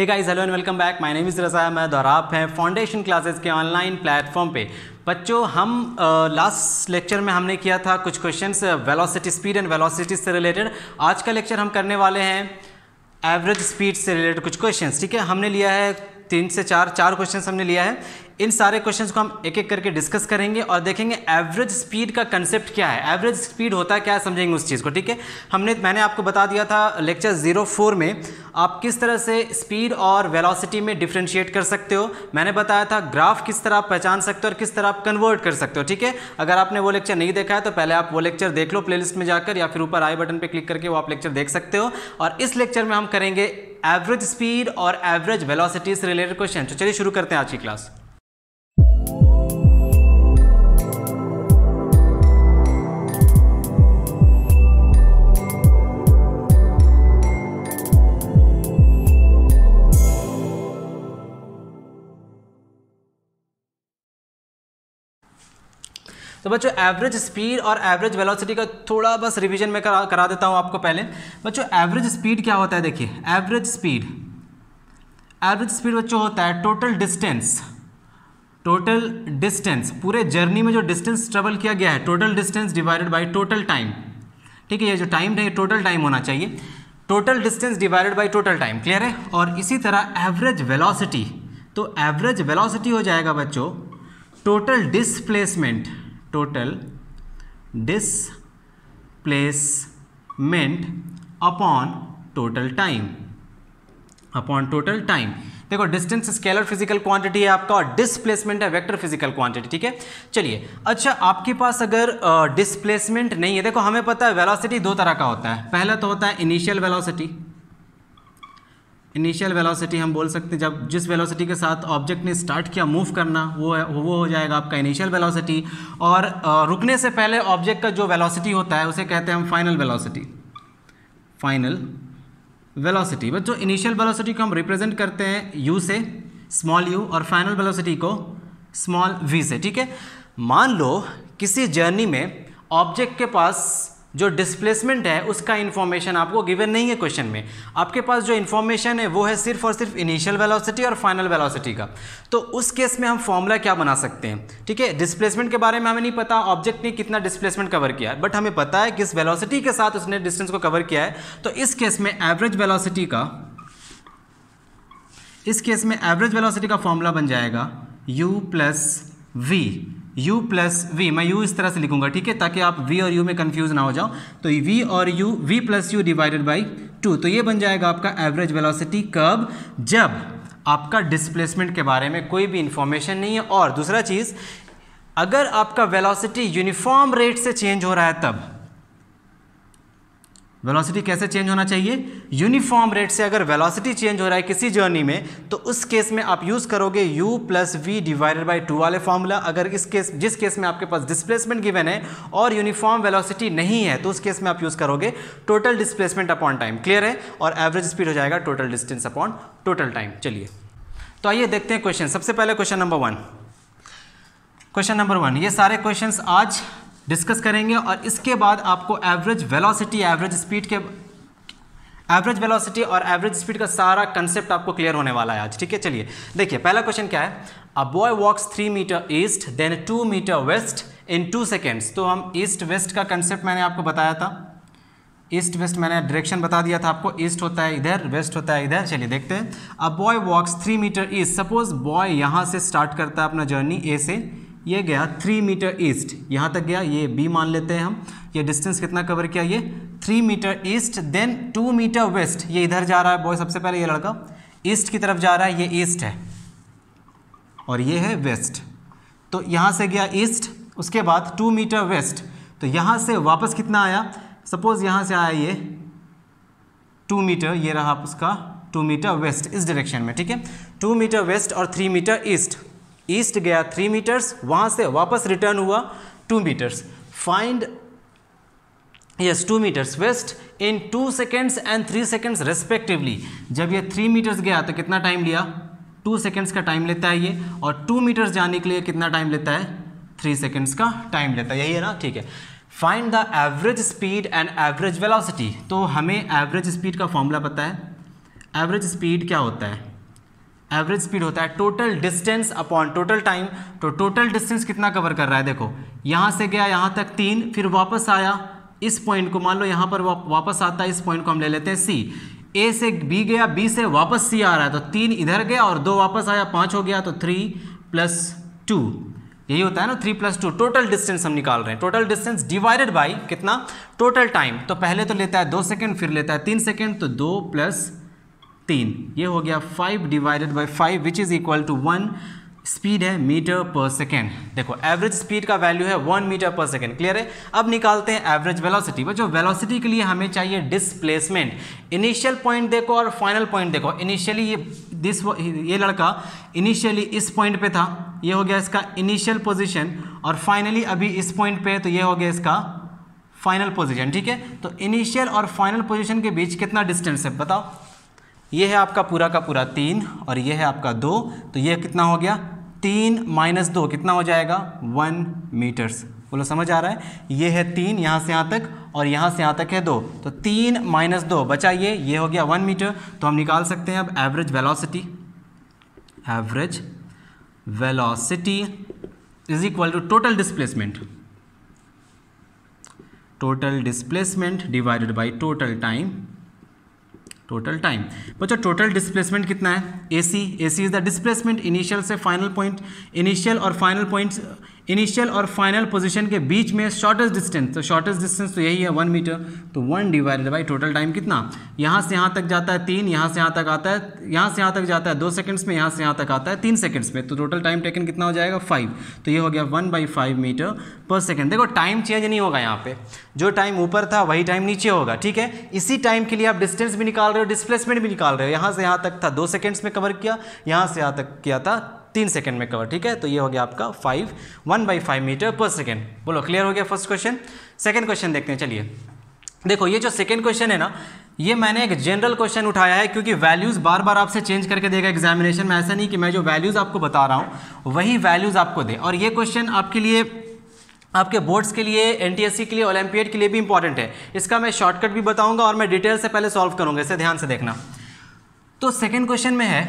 Hey guys hello and welcome back my name is Raza मैं दौराब हैं फाउंडेशन क्लासेस के ऑनलाइन प्लेटफॉर्म पे बच्चों हम लास्ट लेक्चर में हमने किया था कुछ questions velocity speed and velocity से रिलेटेड आज का लेक्चर हम करने वाले हैं एवरेज स्पीड से रिलेटेड कुछ क्वेश्चंस ठीक है हमने लिया है तीन से चार चार क्वेश्चन हमने लिया है इन सारे क्वेश्चंस को हम एक एक करके डिस्कस करेंगे और देखेंगे एवरेज स्पीड का कंसेप्ट क्या है एवरेज स्पीड होता है क्या है समझेंगे उस चीज़ को ठीक है हमने मैंने आपको बता दिया था लेक्चर जीरो फोर में आप किस तरह से स्पीड और वेलोसिटी में डिफ्रेंशिएट कर सकते हो मैंने बताया था ग्राफ किस तरह आप पहचान सकते हो और किस तरह आप कन्वर्ट कर सकते हो ठीक है अगर आपने वो लेक्चर नहीं देखा है तो पहले आप वो लेक्चर देख लो प्लेलिस्ट में जाकर या फिर ऊपर आई बटन पर क्लिक करके वो आप लेक्चर देख सकते हो और इस लेक्चर में हम करेंगे एवरेज स्पीड और एवरेज वेलोसिटी से रिलेटेड क्वेश्चन तो चलिए शुरू करते हैं आज की क्लास तो बच्चों एवरेज स्पीड और एवरेज वेलोसिटी का थोड़ा बस रिवीजन में करा करा देता हूँ आपको पहले बच्चों एवरेज स्पीड क्या होता है देखिए एवरेज स्पीड एवरेज स्पीड बच्चों होता है टोटल डिस्टेंस टोटल डिस्टेंस पूरे जर्नी में जो डिस्टेंस ट्रेवल किया गया है total distance divided by total time ठीक है ये जो टाइम है टोटल टाइम होना चाहिए total distance divided by total time clear है और इसी तरह एवरेज वेलासिटी तो एवरेज वेलासिटी हो जाएगा बच्चों total displacement total displacement upon total time upon total time देखो डिस्टेंस स्केलर फिजिकल क्वांटिटी है आपका और डिसप्लेसमेंट है वेक्टर फिजिकल क्वांटिटी ठीक है चलिए अच्छा आपके पास अगर डिसप्लेसमेंट uh, नहीं है देखो हमें पता है वेलोसिटी दो तरह का होता है पहला तो होता है इनिशियल वेलोसिटी इनिशियल वेलोसिटी हम बोल सकते हैं जब जिस वेलोसिटी के साथ ऑब्जेक्ट ने स्टार्ट किया मूव करना वो है वो हो जाएगा आपका इनिशियल वेलोसिटी और रुकने से पहले ऑब्जेक्ट का जो वेलोसिटी होता है उसे कहते हैं हम final velocity final velocity but जो इनिशियल वेलोसिटी को हम रिप्रेजेंट करते हैं यू से स्मॉल यू और फाइनल वेलोसिटी को स्मॉल वी से ठीक है मान लो किसी जर्नी में ऑब्जेक्ट के पास जो डिस्प्लेसमेंट है उसका इन्फॉर्मेशन आपको गिवन नहीं है क्वेश्चन में आपके पास जो इन्फॉर्मेशन है वो है सिर्फ और सिर्फ इनिशियल वेलोसिटी और फाइनल वेलोसिटी का तो उस केस में हम फॉर्मूला क्या बना सकते हैं ठीक है डिस्प्लेसमेंट के बारे में हमें नहीं पता ऑब्जेक्ट ने कितना डिस्प्लेसमेंट कवर किया है बट हमें पता है किस वेलासिटी के साथ उसने डिस्टेंस को कवर किया है तो इस केस में एवरेज वेलासिटी का इस केस में एवरेज वेलासिटी का फॉर्मूला बन जाएगा u plus v u plus v मैं u इस तरह से लिखूंगा ठीक है ताकि आप v और u में कंफ्यूज ना हो जाओ तो v और u v plus u divided by two तो ये बन जाएगा आपका एवरेज वेलोसिटी कब जब आपका डिस्प्लेसमेंट के बारे में कोई भी इंफॉर्मेशन नहीं है और दूसरा चीज़ अगर आपका वेलोसिटी यूनिफॉर्म रेट से चेंज हो रहा है तब वेलोसिटी कैसे चेंज होना चाहिए यूनिफॉर्म रेट से अगर वेलोसिटी चेंज हो रहा है किसी जर्नी में तो उस केस में आप यूज़ करोगे u plus v divided by two वाले फॉर्मूला अगर इस केस जिस केस में आपके पास डिस्प्लेसमेंट गिवन है और यूनिफॉर्म वेलोसिटी नहीं है तो उस केस में आप यूज़ करोगे total displacement upon time clear है और एवरेज स्पीड हो जाएगा total distance upon total time चलिए तो आइए देखते हैं क्वेश्चन सबसे पहले question number one question number one ये सारे क्वेश्चन आज डिस्कस करेंगे और इसके बाद आपको एवरेज वेलोसिटी एवरेज स्पीड के एवरेज वेलोसिटी और एवरेज स्पीड का सारा कंसेप्ट आपको क्लियर होने वाला है आज ठीक है चलिए देखिए पहला क्वेश्चन क्या है a boy walks three metre east then two metre west in two seconds तो हम ईस्ट वेस्ट का कंसेप्ट मैंने आपको बताया था ईस्ट वेस्ट मैंने डायरेक्शन बता दिया था आपको ईस्ट होता है इधर वेस्ट होता है इधर चलिए देखते हैं a boy walks three metre east suppose boy यहाँ से स्टार्ट करता है अपना जर्नी ए से ये गया थ्री मीटर ईस्ट यहाँ तक गया ये बी मान लेते हैं हम ये डिस्टेंस कितना कवर किया ये three metre east then two metre west ये इधर जा रहा है बॉय सबसे पहले ये लड़का ईस्ट की तरफ जा रहा है ये ईस्ट है और ये है वेस्ट तो यहाँ से गया ईस्ट उसके बाद टू मीटर वेस्ट तो यहाँ से वापस कितना आया सपोज़ यहाँ से आया ये टू मीटर ये रहा उसका टू मीटर वेस्ट इस डायरेक्शन में ठीक है टू मीटर वेस्ट और थ्री मीटर ईस्ट ईस्ट गया थ्री मीटर्स वहाँ से वापस रिटर्न हुआ two metres find yes two metres west in two seconds and three seconds respectively जब ये थ्री मीटर्स गया तो कितना टाइम लिया टू सेकेंड्स का टाइम लेता है ये और टू मीटर्स जाने के लिए कितना टाइम लेता है थ्री सेकेंड्स का टाइम लेता है यही है ना ठीक है find the average speed and average velocity तो हमें एवरेज स्पीड का फॉर्मूला पता है एवरेज स्पीड क्या होता है एवरेज स्पीड होता है total distance upon total time तो टोटल डिस्टेंस कितना कवर कर रहा है देखो यहाँ से गया यहाँ तक तीन फिर वापस आया इस पॉइंट को मान लो यहाँ पर वापस आता है इस पॉइंट को हम ले लेते हैं सी ए से बी गया बी से वापस सी आ रहा है तो तीन इधर गया और दो वापस आया पाँच हो गया तो थ्री प्लस टू यही होता है ना three plus two total distance हम निकाल रहे हैं टोटल डिस्टेंस डिवाइडेड बाई कितना टोटल टाइम तो पहले तो लेता है दो सेकेंड फिर लेता है तीन सेकेंड तो दो प्लस तीन ये हो गया five divided by five which is equal to one speed है मीटर पर सेकेंड देखो एवरेज स्पीड का वैल्यू है वन मीटर पर सेकेंड क्लियर है अब निकालते हैं एवरेज वेलोसिटी बट जो वेलोसिटी के लिए हमें चाहिए डिस्प्लेसमेंट इनिशियल पॉइंट देखो और फाइनल पॉइंट देखो इनिशियली ये दिस ये लड़का इनिशियली इस पॉइंट पे था ये हो गया इसका इनिशियल पोजिशन और फाइनली अभी इस पॉइंट पे तो ये हो गया इसका फाइनल पोजिशन ठीक है तो इनिशियल और फाइनल पोजिशन के बीच कितना डिस्टेंस है बताओ ये है आपका पूरा का पूरा तीन और ये है आपका दो तो ये कितना हो गया तीन माइनस दो कितना हो जाएगा वन मीटर्स बोलो समझ आ रहा है ये है तीन यहाँ से यहाँ तक और यहाँ से यहाँ तक है दो तो तीन माइनस दो बचा ये ये हो गया वन मीटर तो हम निकाल सकते हैं अब average velocity average velocity is equal to total displacement total displacement divided by total time total time बच्चों टोटल डिस्प्लेसमेंट कितना है A C A C is the displacement initial से फाइनल पॉइंट इनिशियल और फाइनल पॉइंट इनिशियल और final position के बीच में shortest distance तो शॉर्टेस्ट डिस्टेंस तो यही है वन मीटर तो one divided by total time कितना यहाँ से यहाँ तक जाता है तीन यहाँ से यहाँ तक आता है यहाँ से यहाँ तक जाता है दो सेकंड्स में यहाँ से यहाँ तक आता है तीन सेकंड्स में तो टोटल टाइम टेकन कितना हो जाएगा फाइव तो ये हो गया वन बाई फाइव मीटर पर सेकेंड देखो टाइम चेंज नहीं होगा यहाँ पे जो टाइम ऊपर था वही टाइम नीचे होगा ठीक है इसी टाइम के लिए आप डिस्टेंस भी निकाल रहे हो डिस्प्लेसमेंट भी निकाल रहे हो यहाँ से यहाँ तक था दो सेकेंड्स में कवर किया यहाँ से यहाँ तक किया था तीन सेकंड में कवर ठीक है तो ये हो गया आपका five one by five metre per second बोलो क्लियर हो गया फर्स्ट क्वेश्चन सेकंड क्वेश्चन देखते हैं चलिए देखो ये जो सेकंड क्वेश्चन है ना ये मैंने एक जनरल क्वेश्चन उठाया है क्योंकि वैल्यूज़ बार बार आपसे चेंज करके देगा एग्जामिनेशन में ऐसा नहीं कि मैं जो वैल्यूज़ आपको बता रहा हूँ वही वैल्यूज़ आपको दे और ये क्वेश्चन आपके लिए आपके बोर्ड्स के लिए एन के लिए ओलंपियड के लिए भी इंपॉर्टेंट है इसका मैं शॉर्टकट भी बताऊंगा और मैं डिटेल से पहले सॉल्व करूंगा इसे ध्यान से देखना तो सेकेंड क्वेश्चन में है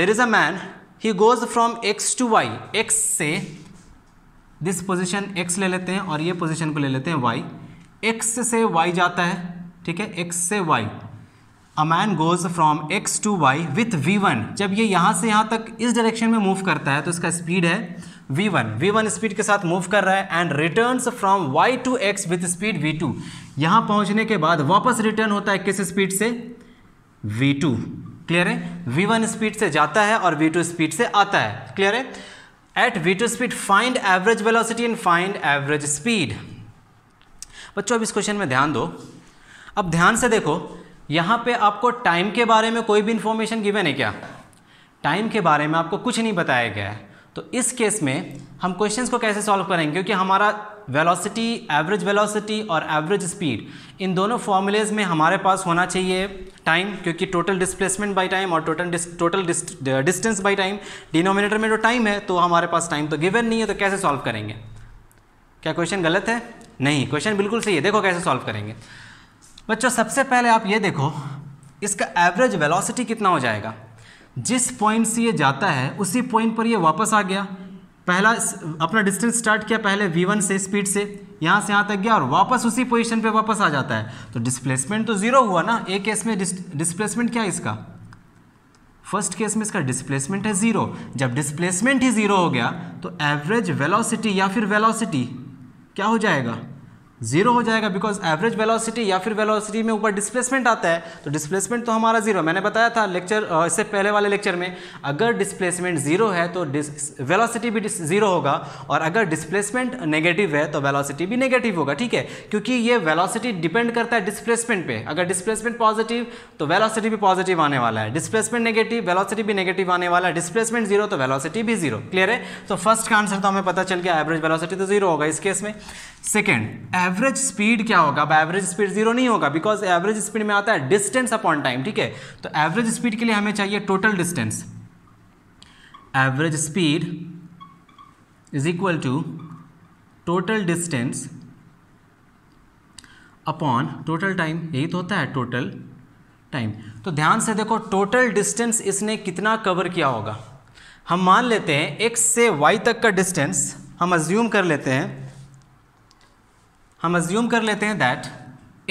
there is a man he goes from X to Y X से दिस पोजिशन एक्स ले लेते हैं और ये पोजिशन को ले लेते हैं वाई एक्स से वाई जाता है ठीक है एक्स से Y a man goes from X to Y with v one जब ये यहाँ से यहाँ तक इस डायरेक्शन में मूव करता है तो इसका स्पीड है we one v one speed के साथ मूव कर रहा है and return from Y to X with speed v two यहाँ पहुँचने के बाद वापस रिटर्न होता है किस स्पीड से वी टू क्लियर है वी वन स्पीड से जाता है और वी टू स्पीड से आता है क्लियर है at v two speed find average velocity and find average speed बच्चों अब इस क्वेश्चन में ध्यान दो अब ध्यान से देखो यहाँ पे आपको टाइम के बारे में कोई भी इंफॉर्मेशन गिवन है क्या टाइम के बारे में आपको कुछ नहीं बताया गया है तो इस केस में हम क्वेश्चंस को कैसे सॉल्व करेंगे क्योंकि हमारा वेलोसिटी एवरेज वेलोसिटी और एवरेज स्पीड इन दोनों फॉर्मूलेज में हमारे पास होना चाहिए टाइम क्योंकि टोटल डिस्प्लेसमेंट बाय टाइम और total total distance by time denominator में जो टाइम है तो हमारे पास टाइम तो गिवन नहीं है तो कैसे सॉल्व करेंगे क्या क्वेश्चन गलत है नहीं क्वेश्चन बिल्कुल सही है देखो कैसे सॉल्व करेंगे बच्चों सबसे पहले आप ये देखो इसका एवरेज वेलोसिटी कितना हो जाएगा जिस पॉइंट से ये जाता है उसी पॉइंट पर ये वापस आ गया पहला अपना डिस्टेंस स्टार्ट किया पहले v1 से स्पीड से यहाँ से यहाँ तक गया और वापस उसी पोजीशन पे वापस आ जाता है तो डिस्प्लेसमेंट तो ज़ीरो हुआ ना एक केस में डिस्प्लेसमेंट क्या है इसका फर्स्ट केस में इसका डिस्प्लेसमेंट है ज़ीरो जब डिस्प्लेसमेंट ही ज़ीरो हो गया तो एवरेज वेलोसिटी या फिर वेलोसिटी क्या हो जाएगा जीरो हो जाएगा बिकॉज एवरेज वेलोसिटी या फिर वेलोसिटी में ऊपर डिस्प्लेसमेंट आता है तो डिस्प्लेसमेंट तो हमारा जीरो मैंने बताया था लेक्चर इससे पहले वाले लेक्चर में अगर डिस्प्लेसमेंट जीरो है तो वेलोसिटी भी जीरो होगा और अगर डिस्प्लेसमेंट नेगेटिव है तो वेलोसिटी भी नेगेटिव होगा ठीक है क्योंकि ये वेलासिटी डिपेंड करता है डिस्प्लेसमेंट पे अगर डिस्प्लेसमेंट पॉजिटिव तो वेलासिटी भी पॉजिटिव आने वाला है डिस्प्लेसमेंट नेगेटिव वेलासिटी भी नेगेटिव आने वाला है डिस्प्लेसमेंट जीरो तो वेलासिटी भी जीरो क्लियर है तो फर्स्ट का आंसर तो हमें पता चल गया एवरेज वेलासिटी तो जीरो होगा इस केस में सेकेंड एवरेज स्पीड क्या होगा अब एवरेज स्पीड जीरो नहीं होगा बिकॉज एवरेज स्पीड में आता है डिस्टेंस अपॉन टाइम ठीक है तो एवरेज स्पीड के लिए हमें चाहिए total distance average speed is equal to total distance upon total time यही तो होता है टोटल टाइम तो ध्यान से देखो टोटल डिस्टेंस इसने कितना कवर किया होगा हम मान लेते हैं एक्स से वाई तक का डिस्टेंस हम अज्यूम कर लेते हैं हम अज्यूम कर लेते हैं दैट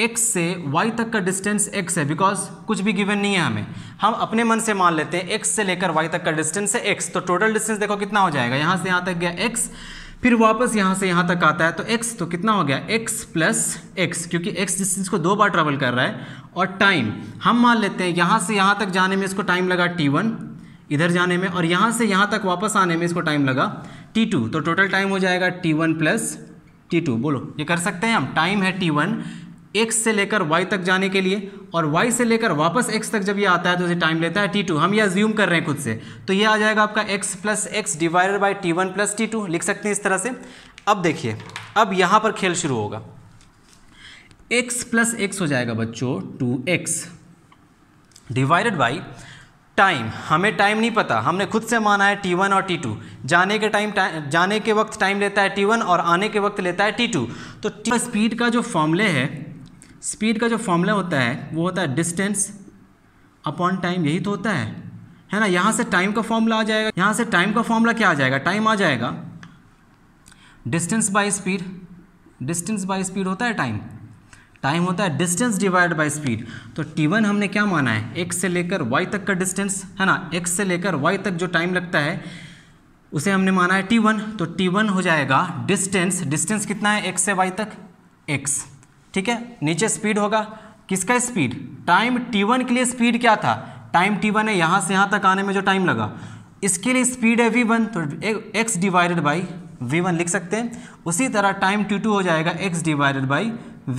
x से y तक का डिस्टेंस x है बिकॉज कुछ भी गिवन नहीं है हमें हम अपने मन से मान लेते हैं x से लेकर y तक का डिस्टेंस है x तो टोटल डिस्टेंस देखो कितना हो जाएगा यहाँ से यहाँ तक गया x फिर वापस यहाँ से यहाँ तक आता है तो x तो कितना हो गया x प्लस एक्स क्योंकि x डिस्टेंस को दो बार ट्रेवल कर रहा है और टाइम हम मान लेते हैं यहाँ से यहाँ तक जाने में इसको टाइम लगा t1 इधर जाने में और यहाँ से यहाँ तक वापस आने में इसको टाइम लगा t2 तो टोटल टाइम हो जाएगा t1 one plus T to बोलो ये कर सकते हैं हम टाइम है टी वन एक्स से लेकर वाई तक जाने के लिए और वाई से लेकर वापस एक्स तक जब ये आता है तो उसे टाइम लेता है टी टू हम ये ज्यूम कर रहे हैं खुद से तो ये आ जाएगा आपका X plus X divided by T one plus T two लिख सकते हैं इस तरह से अब देखिए अब यहाँ पर खेल शुरू होगा एक्स प्लस एक्स हो जाएगा बच्चों two X divided by time हमें टाइम नहीं पता हमने खुद से माना है टी वन और टी टू जाने के टाइम जाने के वक्त टाइम लेता है टी वन और आने के वक्त लेता है टी टू तो टी स्पीड का जो फॉर्मूले है स्पीड का जो फॉर्मूला होता है वो होता है डिस्टेंस अपॉन टाइम यही तो होता है है ना यहाँ से टाइम का फॉर्मूला आ जाएगा यहाँ से टाइम का फॉर्मूला क्या आ जाएगा टाइम आ जाएगा distance by speed distance by speed होता है टाइम टाइम होता है डिस्टेंस डिवाइड बाय स्पीड तो टी वन हमने क्या माना है एक्स से लेकर वाई तक का डिस्टेंस है ना एक्स से लेकर वाई तक जो टाइम लगता है उसे हमने माना है टी वन तो टी वन हो जाएगा डिस्टेंस डिस्टेंस कितना है x से वाई तक एक्स ठीक है नीचे स्पीड होगा किसका स्पीड टाइम टी वन के लिए स्पीड क्या था टाइम टी वन है यहाँ से यहाँ तक आने में जो टाइम लगा इसके लिए स्पीड है वी वन तो X divided by we one लिख सकते हैं उसी तरह टाइम टी टू हो जाएगा X divided by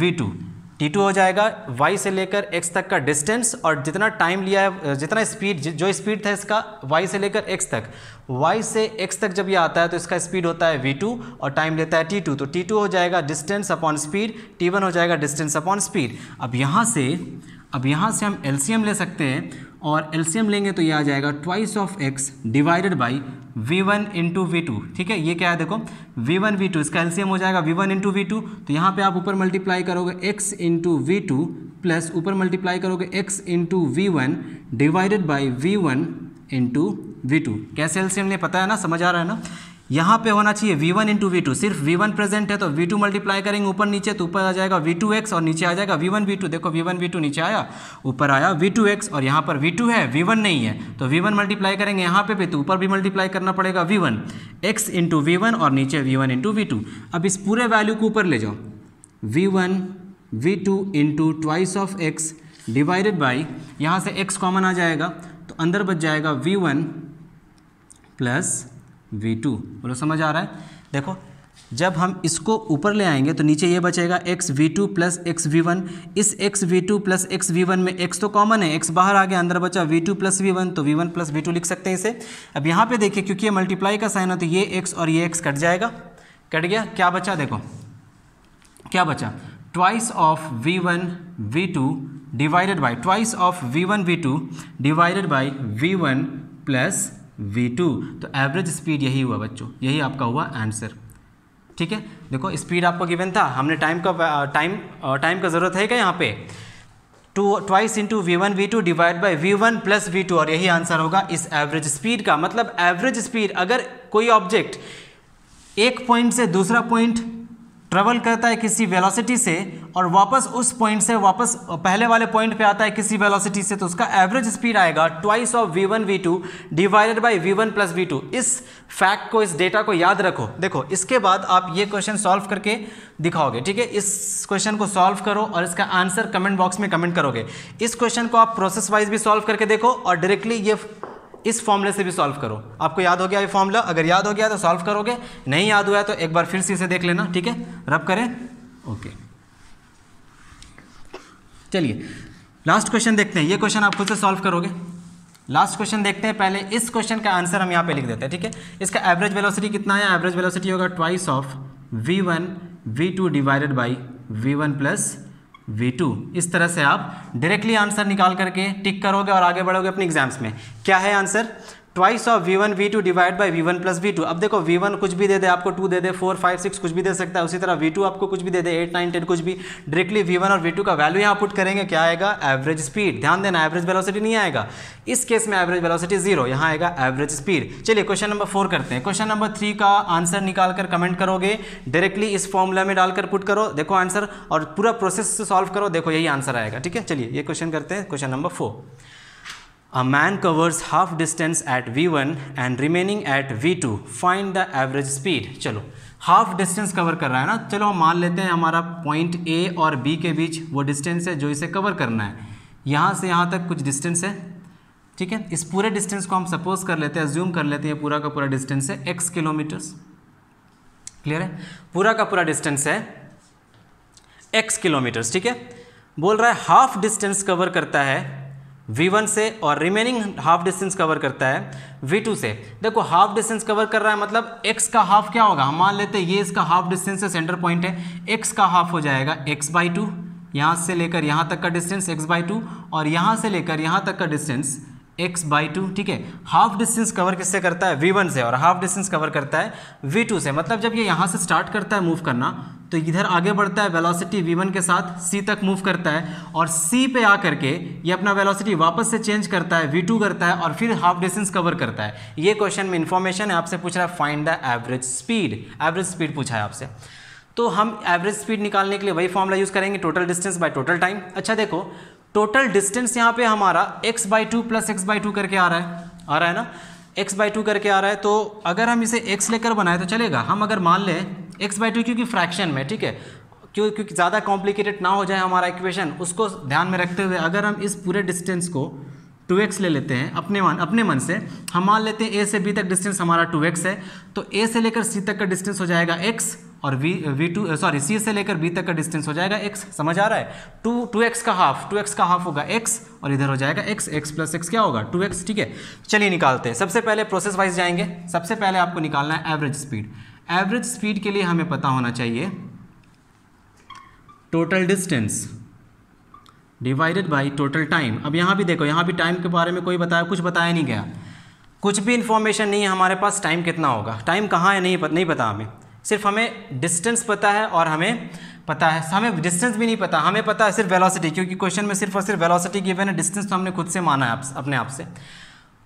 v two T two हो जाएगा वाई से लेकर एक्स तक का डिस्टेंस और जितना टाइम लिया है जितना स्पीड जो स्पीड था इसका वाई से लेकर एक्स तक वाई से एक्स तक जब ये आता है तो इसका स्पीड होता है वी टू और टाइम लेता है टी टू तो टी टू हो जाएगा distance upon speed T one हो जाएगा डिस्टेंस अपॉन स्पीड अब यहाँ से अब यहाँ से हम एल ले सकते हैं और एल्सियम लेंगे तो ये आ जाएगा twice of X divided by we one into we two ठीक है ये क्या है देखो वी वन वी टू इसका एल्सियम हो जाएगा v one into we two तो यहाँ पे आप ऊपर मल्टीप्लाई करोगे X into we two plus ऊपर मल्टीप्लाई करोगे X into we one divided by we one into we two कैसे एल्सियम ले पता है ना समझ आ रहा है ना यहाँ पे होना चाहिए v one into we two सिर्फ वी वन प्रेजेंट है तो वी टू मल्टीप्लाई करेंगे ऊपर नीचे तो ऊपर आ जाएगा वी टू एक्स और नीचे आ जाएगा वी वन वी टू देखो वी वन वी टू नीचे आया ऊपर आया वी टू एक्स और यहाँ पर वी टू है वी वन नहीं है तो वी वन मल्टीप्लाई करेंगे यहाँ पे भी तो ऊपर भी मल्टीप्लाई करना पड़ेगा we one x into we one और नीचे v one into we two अब इस पूरे वैल्यू को ऊपर ले जाओ v one we two into twice of X divided by यहाँ से एक्स कॉमन आ जाएगा तो अंदर बच जाएगा v one plus V2 to बोलो समझ आ रहा है देखो जब हम इसको ऊपर ले आएंगे तो नीचे ये बचेगा X v two plus X v one इस X v two plus X v one में एक्स तो कॉमन है एक्स बाहर आ गया अंदर बचा v two plus we one तो v one plus we two लिख सकते हैं इसे अब यहाँ पे देखिए क्योंकि ये मल्टीप्लाई का साइन है तो ये एक्स और ये एक्स कट जाएगा कट गया क्या बचा देखो क्या बचा twice of we one we two divided by twice of we one we two divided by we one plus v2 तो एवरेज स्पीड यही हुआ बच्चों यही आपका हुआ आंसर ठीक है देखो स्पीड आपको गिवन था हमने टाइम का टाइम टाइम का ज़रूरत है क्या यहाँ पे two twice into we one we two divide by we one plus we two और यही आंसर होगा इस एवरेज स्पीड का मतलब एवरेज स्पीड अगर कोई ऑब्जेक्ट एक पॉइंट से दूसरा पॉइंट ट्रेवल करता है किसी वेलोसिटी से और वापस उस पॉइंट से वापस पहले वाले पॉइंट पे आता है किसी वेलोसिटी से तो उसका एवरेज स्पीड आएगा twice of we one we two divided by we one plus we two इस फैक्ट को इस डेटा को याद रखो देखो इसके बाद आप ये क्वेश्चन सॉल्व करके दिखाओगे ठीक है इस क्वेश्चन को सॉल्व करो और इसका आंसर कमेंट बॉक्स में कमेंट करोगे इस क्वेश्चन को आप प्रोसेस वाइज भी सॉल्व करके देखो और डायरेक्टली ये इस फॉर्मूले से भी सॉल्व करो आपको याद हो गया ये फॉर्मूला अगर याद हो गया तो सॉल्व करोगे नहीं याद हुआ तो एक बार फिर से इसे देख लेना ठीक है रब करें ओके चलिए लास्ट क्वेश्चन देखते हैं ये क्वेश्चन आप खुद से सॉल्व करोगे लास्ट क्वेश्चन देखते हैं पहले इस क्वेश्चन का आंसर हम यहाँ पे लिख देते हैं ठीक है इसका एवरेज वेलोसिटी कितना है एवरेज वेलोसिटी होगा twice of we one we two divided by we one plus V2 इस तरह से आप डायरेक्टली आंसर निकाल करके टिक करोगे और आगे बढ़ोगे अपने एग्जाम्स में क्या है answer twice of we one we two divide by we one plus we two अब देखो वी वन कुछ भी दे दे आपको टू दे दे फोर फाइव सिक्स कुछ भी दे सकता है उसी तरह वी टू आपको कुछ भी दे दे एट नाइन टेन कुछ भी डायरेक्टली वी वन और वी टू का वैल्यू यहाँ पुट करेंगे क्या आएगा एवरेज स्पीड ध्यान देना एवरेज वेलोसिटी नहीं आएगा इस केस में एवरेज वेलोसिटी जीरो यहाँ आएगा एवरेज स्पीड चलिए क्वेश्चन नंबर फोर करते हैं क्वेश्चन नंबर थ्री का आंसर निकाल कर कमेंट करोगे डायरेक्टली इस फॉर्मूला में डालकर पुट करो देखो आंसर और पूरा प्रोसेस सॉल्व करो देखो यही आंसर आएगा ठीक है चलिए ये क्वेश्चन करते हैं question number four A man covers half distance at V1 and remaining at V2. Find the average speed. चलो हाफ डिस्टेंस कवर कर रहा है ना चलो हम मान लेते हैं हमारा पॉइंट ए और बी के बीच वो डिस्टेंस है जो इसे कवर करना है यहाँ से यहाँ तक कुछ डिस्टेंस है ठीक है इस पूरे डिस्टेंस को हम सपोज कर लेते हैं ज्यूम कर लेते हैं पूरा का पूरा डिस्टेंस है एक्स किलोमीटर्स क्लियर है पूरा का पूरा डिस्टेंस है एक्स किलोमीटर्स ठीक है बोल रहा है हाफ डिस्टेंस कवर करता है V1 से और रिमेनिंग हाफ डिस्टेंस कवर करता है V2 से देखो हाफ डिस्टेंस कवर कर रहा है मतलब x का हाफ क्या होगा हम मान लेते हैं ये इसका हाफ डिस्टेंस से सेंटर पॉइंट है x का हाफ हो जाएगा x बाई टू यहाँ से लेकर यहाँ तक का डिस्टेंस x बाई टू और यहाँ से लेकर यहाँ तक का डिस्टेंस x बाई टू ठीक है हाफ डिस्टेंस कवर किससे करता है V1 से और हाफ डिस्टेंस कवर करता है V2 से मतलब जब ये यहाँ से स्टार्ट करता है मूव करना तो इधर आगे बढ़ता है वेलोसिटी v1 के साथ c तक मूव करता है और c पे आ करके ये अपना वेलोसिटी वापस से चेंज करता है v2 करता है और फिर हाफ डिस्टेंस कवर करता है ये क्वेश्चन में इन्फॉर्मेशन है आपसे पूछ रहा है find the average speed average speed पूछा है आपसे तो हम एवरेज स्पीड निकालने के लिए वही फॉर्मला यूज़ करेंगे total distance by total time अच्छा देखो टोटल डिस्टेंस यहाँ पे हमारा x by two plus x by two करके आ रहा है आ रहा है ना x बाई टू करके आ रहा है तो अगर हम इसे x लेकर बनाए तो चलेगा हम अगर मान लें एक्स बाई टू क्योंकि फ्रैक्शन में ठीक है क्यों क्योंकि ज़्यादा कॉम्प्लिकेटेड ना हो जाए हमारा इक्वेशन उसको ध्यान में रखते हुए अगर हम इस पूरे डिस्टेंस को 2x ले लेते हैं अपने मन अपने मन से हम मान लेते हैं a से b तक डिस्टेंस हमारा 2x है तो a से लेकर c तक का डिस्टेंस हो जाएगा x और v V two sorry C से लेकर बी तक का डिस्टेंस हो जाएगा x समझ आ रहा है टू टू एक्स का हाफ टू एक्स का हाफ होगा x और इधर हो जाएगा x x प्लस एक्स क्या होगा 2x ठीक है चलिए निकालते हैं सबसे पहले प्रोसेस वाइज जाएंगे सबसे पहले आपको निकालना है एवरेज स्पीड एवरेज स्पीड के लिए हमें पता होना चाहिए total distance divided by total time अब यहाँ भी देखो यहाँ भी टाइम के बारे में कोई बताया कुछ बताया नहीं गया कुछ भी इन्फॉर्मेशन नहीं है हमारे पास टाइम कितना होगा टाइम कहाँ है नहीं पता नहीं पता हमें सिर्फ हमें डिस्टेंस पता है और हमें पता है हमें डिस्टेंस भी नहीं पता हमें पता है सिर्फ वेलोसिटी क्योंकि क्वेश्चन में सिर्फ और सिर्फ वेलोसिटी गिवन है डिस्टेंस तो हमने खुद से माना है आप, अपने आप से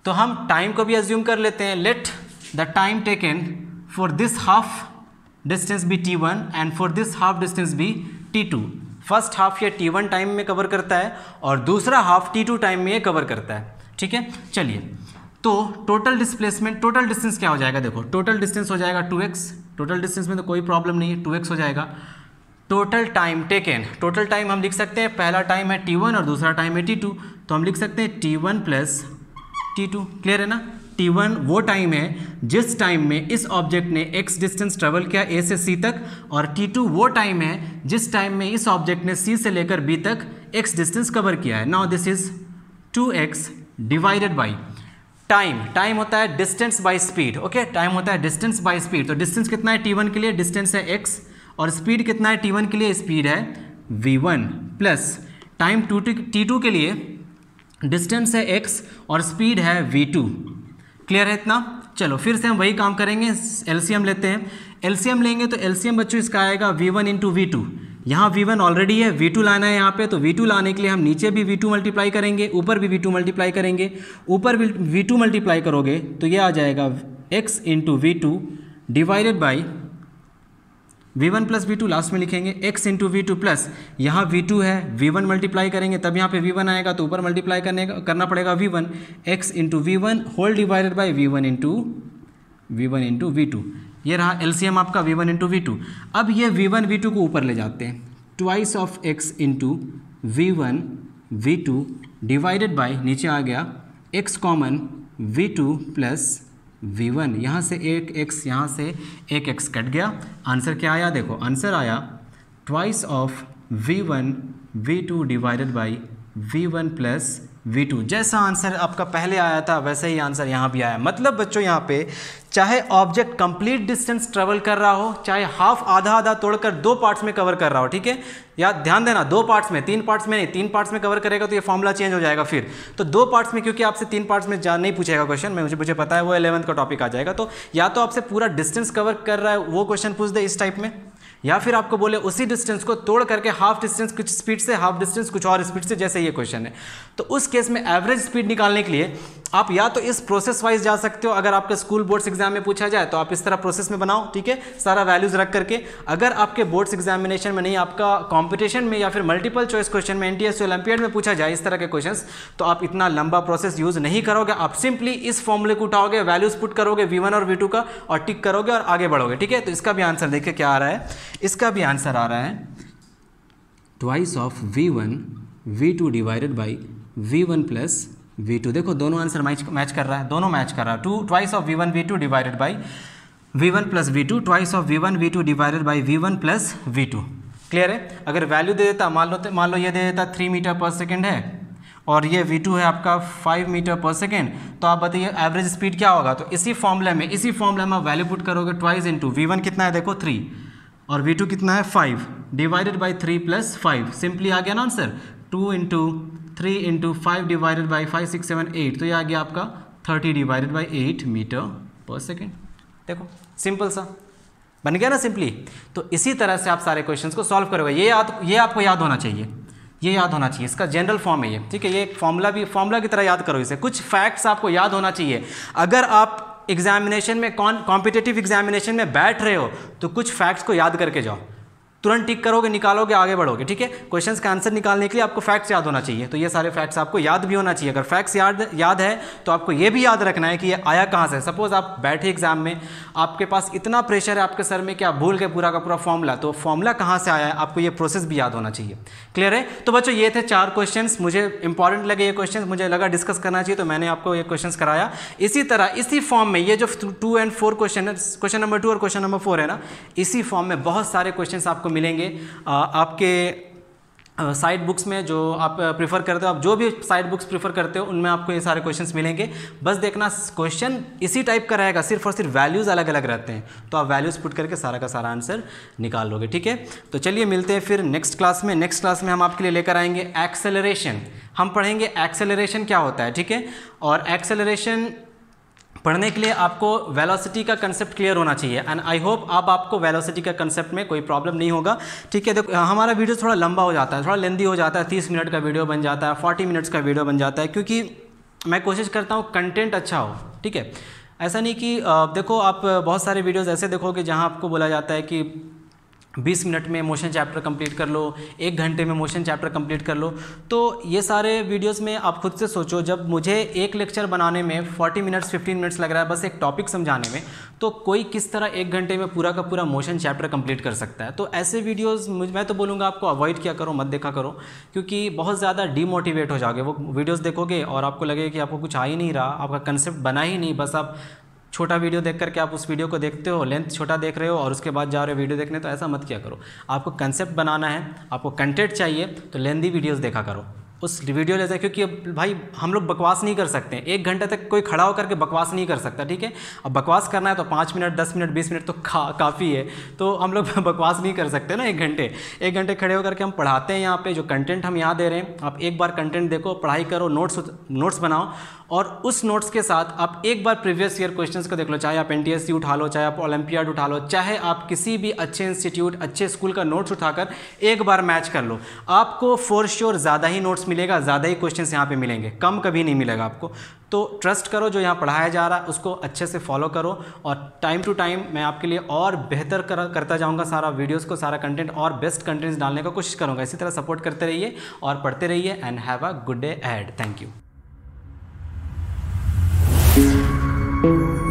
तो हम टाइम को भी एज्यूम कर लेते हैं let the time taken for this half distance भी t1 and for this half distance भी t2 फर्स्ट हाफ ये t1 टाइम में कवर करता है और दूसरा हाफ t2 टाइम में ये कवर करता है ठीक है चलिए तो टोटल डिस्प्लेसमेंट टोटल डिस्टेंस क्या हो जाएगा देखो टोटल डिस्टेंस हो जाएगा 2x टोटल डिस्टेंस में तो कोई प्रॉब्लम नहीं है 2x हो जाएगा total time taken total time हम लिख सकते हैं पहला टाइम है t1 और दूसरा टाइम है t2 तो हम लिख सकते हैं t1 one plus T clear है ना वन वो टाइम है जिस टाइम में इस ऑब्जेक्ट ने x डिस्टेंस ट्रेवल किया a से c तक और t2 वो टाइम है जिस टाइम में इस ऑब्जेक्ट ने c से लेकर b तक x डिस्टेंस कवर किया है now this is 2x divided by time time होता है distance by speed okay time होता है डिस्टेंस बाय स्पीड तो डिस्टेंस कितना है टी वन के लिए डिस्टेंस है एक्स और स्पीड कितना है टी वन के लिए स्पीड है we one plus time two T two के लिए डिस्टेंस है एक्स और स्पीड है वी टू क्लियर है इतना चलो फिर से हम वही काम करेंगे एलसीएम लेते हैं एलसीएम लेंगे तो एलसीएम बच्चों इसका आएगा V one into we two यहाँ वी वन ऑलरेडी है वी टू लाना है यहाँ पे तो वी टू लाने के लिए हम नीचे भी वी टू मल्टीप्लाई करेंगे ऊपर भी वी टू मल्टीप्लाई करेंगे ऊपर भी वी टू मल्टीप्लाई करोगे तो ये आ जाएगा x into we two divided by we one plus we two last में लिखेंगे x into we two plus यहाँ वी टू है वी वन मल्टीप्लाई करेंगे तब यहाँ पे वी वन आएगा तो ऊपर मल्टीप्लाई करने करना पड़ेगा we one x into we one whole divided by we one into we one into we two ये रहा एल आपका V one into we two अब ये वी वन वी टू को ऊपर ले जाते हैं twice of x into we one we two divided by नीचे आ गया x common V two plus we one यहाँ से एक एक्स यहाँ से एक एक्स कट गया आंसर क्या आया देखो आंसर आया twice of we one we two divided by we one plus V2 two जैसा आंसर आपका पहले आया था वैसा ही आंसर यहाँ भी आया मतलब बच्चों यहाँ पे चाहे ऑब्जेक्ट कंप्लीट डिस्टेंस ट्रेवल कर रहा हो चाहे हाफ आधा आधा तोड़कर दो पार्ट्स में कवर कर रहा हो ठीक है या ध्यान देना दो पार्ट्स में तीन पार्ट्स में नहीं तीन पार्ट्स में कवर करेगा तो ये फॉर्मुला चेंज हो जाएगा फिर तो दो पार्ट्स में क्योंकि आपसे तीन पार्ट्स में जा नहीं पूछेगा क्वेश्चन मैं मुझे मुझे पता है वो इलेवंथ का टॉपिक आ जाएगा तो या तो आपसे पूरा डिस्टेंस कवर कर रहा है वो क्वेश्चन पूछ दे इस टाइप में या फिर आपको बोले उसी डिस्टेंस को तोड़ करके हाफ डिस्टेंस कुछ स्पीड से हाफ डिस्टेंस कुछ और स्पीड से जैसे ये क्वेश्चन है तो उस केस में एवरेज स्पीड निकालने के लिए आप या तो इस प्रोसेस वाइज जा सकते हो अगर आपके स्कूल बोर्ड्स एग्जाम में पूछा जाए तो आप इस तरह प्रोसेस में बनाओ ठीक है सारा वैल्यूज रख करके अगर आपके बोर्ड्स एग्जामिनेशन में नहीं आपका कंपटीशन में या फिर मल्टीपल चॉइस क्वेश्चन में एनटीएस ओलंपियड में पूछा जाए इस तरह के क्वेश्चन तो आप इतना लंबा प्रोसेस यूज नहीं करोगे आप सिंपली इस फॉर्मुले को उठाओगे वैल्यूज पुट करोगे वी और वी का और टिक करोगे और आगे बढ़ोगे ठीक है तो इसका भी आंसर देखिए क्या आ रहा है इसका भी आंसर आ रहा है twice of we one we two divided by we one plus we two देखो दोनों आंसर मैच मैच कर रहा है दोनों मैच कर रहा है two twice of we one we two divided by we one plus we two twice of we one we two divided by we one plus we two clear है अगर value दे देता मान लो तो- मान लो ये दे देता थ्री मीटर पर second है और ये V2 है आपका 5 मीटर पर सेकेंड तो आप बताइए एवरेज स्पीड क्या होगा तो इसी फॉर्मूला में इसी फॉर्मूला में आप वैल्यू पुट करोगे ट्वाइस इंटू वी कितना है देखो थ्री और V2 कितना है five divided by three plus five simply आ गया ना answer two into three into five divided by five six seven eight तो ये आ गया आपका thirty divided by eight metre पर सेकेंड देखो सिंपल सा बन गया ना सिंपली तो इसी तरह से आप सारे क्वेश्चंस को सॉल्व करोगे ये याद ये आपको याद होना चाहिए ये याद होना चाहिए इसका जनरल फॉर्म है ये ठीक है ये एक फॉर्मूला भी फॉर्मूला की तरह याद करो इसे कुछ फैक्ट्स आपको याद होना चाहिए अगर आप एग्जामिनेशन में कॉन कॉम्पिटेटिव एग्जामिनेशन में बैठ रहे हो तो कुछ फैक्ट्स को याद करके जाओ तुरंत टिक करोगे निकालोगे आगे बढ़ोगे ठीक है क्वेश्चन का आंसर निकालने के लिए आपको फैक्ट्स याद होना चाहिए तो ये सारे फैक्ट्स आपको याद भी होना चाहिए अगर फैक्ट्स याद याद है तो आपको ये भी याद रखना है कि ये आया कहाँ से सपोज आप बैठे एग्जाम में आपके पास इतना प्रेशर है आपके सर में कि आप भूल गए पूरा का पूरा फॉर्मूला तो फॉर्मूला कहाँ से आया है आपको ये प्रोसेस भी याद होना चाहिए क्लियर है तो बच्चों ये थे चार क्वेश्चन मुझे इंपॉर्टेंट लगे ये क्वेश्चन मुझे लगा डिस्कस करना चाहिए तो मैंने आपको ये क्वेश्चन कराया इसी तरह इसी फॉर्म में ये जो two and four question question number two और क्वेश्चन नंबर फोर है ना इसी फॉर्म में बहुत सारे क्वेश्चन आपको आपको मिलेंगे आपके साइड बुक्स में जो आप प्रेफर करते हो आप जो भी साइड बुक्स प्रेफर करते हो उनमें आपको ये सारे क्वेश्चंस मिलेंगे बस देखना क्वेश्चन इसी टाइप का रहेगा सिर्फ और सिर्फ वैल्यूज़ अलग अलग रहते हैं तो आप वैल्यूज़ पुट करके सारा का सारा आंसर निकाल लोगे ठीक है तो चलिए मिलते हैं फिर नेक्स्ट क्लास में नेक्स्ट क्लास में हम आपके लिए लेकर आएंगे एक्सेलरेशन हम पढ़ेंगे एक्सेलरेशन क्या होता है ठीक है और एक्सेलरेशन पढ़ने के लिए आपको वेलोसिटी का कंसेप्ट क्लियर होना चाहिए एंड आई होप अब आपको वेलोसिटी का कंसेप्ट में कोई प्रॉब्लम नहीं होगा ठीक है देखो हमारा वीडियो थोड़ा लंबा हो जाता है थोड़ा लेंदी हो जाता है तीस मिनट का वीडियो बन जाता है फोर्टी मिनट्स का वीडियो बन जाता है क्योंकि मैं कोशिश करता हूँ कंटेंट अच्छा हो ठीक है ऐसा नहीं कि देखो आप बहुत सारे वीडियोज़ ऐसे देखोगे जहाँ आपको बोला जाता है कि बीस मिनट में मोशन चैप्टर कंप्लीट कर लो एक घंटे में मोशन चैप्टर कंप्लीट कर लो तो ये सारे वीडियोस में आप खुद से सोचो जब मुझे एक लेक्चर बनाने में 40 मिनट्स 15 मिनट्स लग रहा है बस एक टॉपिक समझाने में तो कोई किस तरह एक घंटे में पूरा का पूरा मोशन चैप्टर कंप्लीट कर सकता है तो ऐसे मुझ मैं तो बोलूँगा आपको अवॉइड किया करो मत देखा करो क्योंकि बहुत ज़्यादा डीमोटिवेट हो जाओगे वो वीडियोज़ देखोगे और आपको लगेगा कि आपको कुछ आ ही नहीं रहा आपका कंसेप्ट बना ही नहीं बस आप छोटा वीडियो देख करके आप उस वीडियो को देखते हो लेंथ छोटा देख रहे हो और उसके बाद जा रहे हो वीडियो देखने तो ऐसा मत किया करो आपको कंसेप्ट बनाना है आपको कंटेंट चाहिए तो लेंदी वीडियोज़ देखा करो उस वीडियो ले जाए क्योंकि अब भाई हम लोग बकवास नहीं कर सकते एक घंटे तक कोई खड़ा होकर के बकवास नहीं कर सकता ठीक है अब बकवास करना है तो पाँच मिनट दस मिनट बीस मिनट तो खा काफ़ी है तो हम लोग बकवास नहीं कर सकते ना एक घंटे एक घंटे खड़े होकर के हम पढ़ाते हैं यहाँ पर जो कंटेंट हम यहाँ दे रहे हैं आप एक बार कंटेंट देखो पढ़ाई करो नोट्स नोट्स बनाओ और उस नोट्स के साथ आप एक बार प्रीवियस ईयर क्वेश्चन को देख लो चाहे आप एन उठा लो चाहे आप ओलंपियाड उठा लो चाहे आप किसी भी अच्छे इंस्टीट्यूट अच्छे स्कूल का नोट्स उठाकर एक बार मैच कर लो आपको फोर श्योर ज़्यादा ही नोट्स मिलेगा ज़्यादा ही क्वेश्चन यहाँ पर मिलेंगे कम कभी नहीं मिलेगा आपको तो ट्रस्ट करो जो यहाँ पढ़ाया जा रहा है उसको अच्छे से फॉलो करो और टाइम टू टाइम मैं आपके लिए और बेहतर कर, करता जाऊँगा सारा वीडियोस को सारा कंटेंट और बेस्ट कंटेंट्स डालने का कोशिश करूँगा इसी तरह सपोर्ट करते रहिए और पढ़ते रहिए and have a good day एड थैंक यू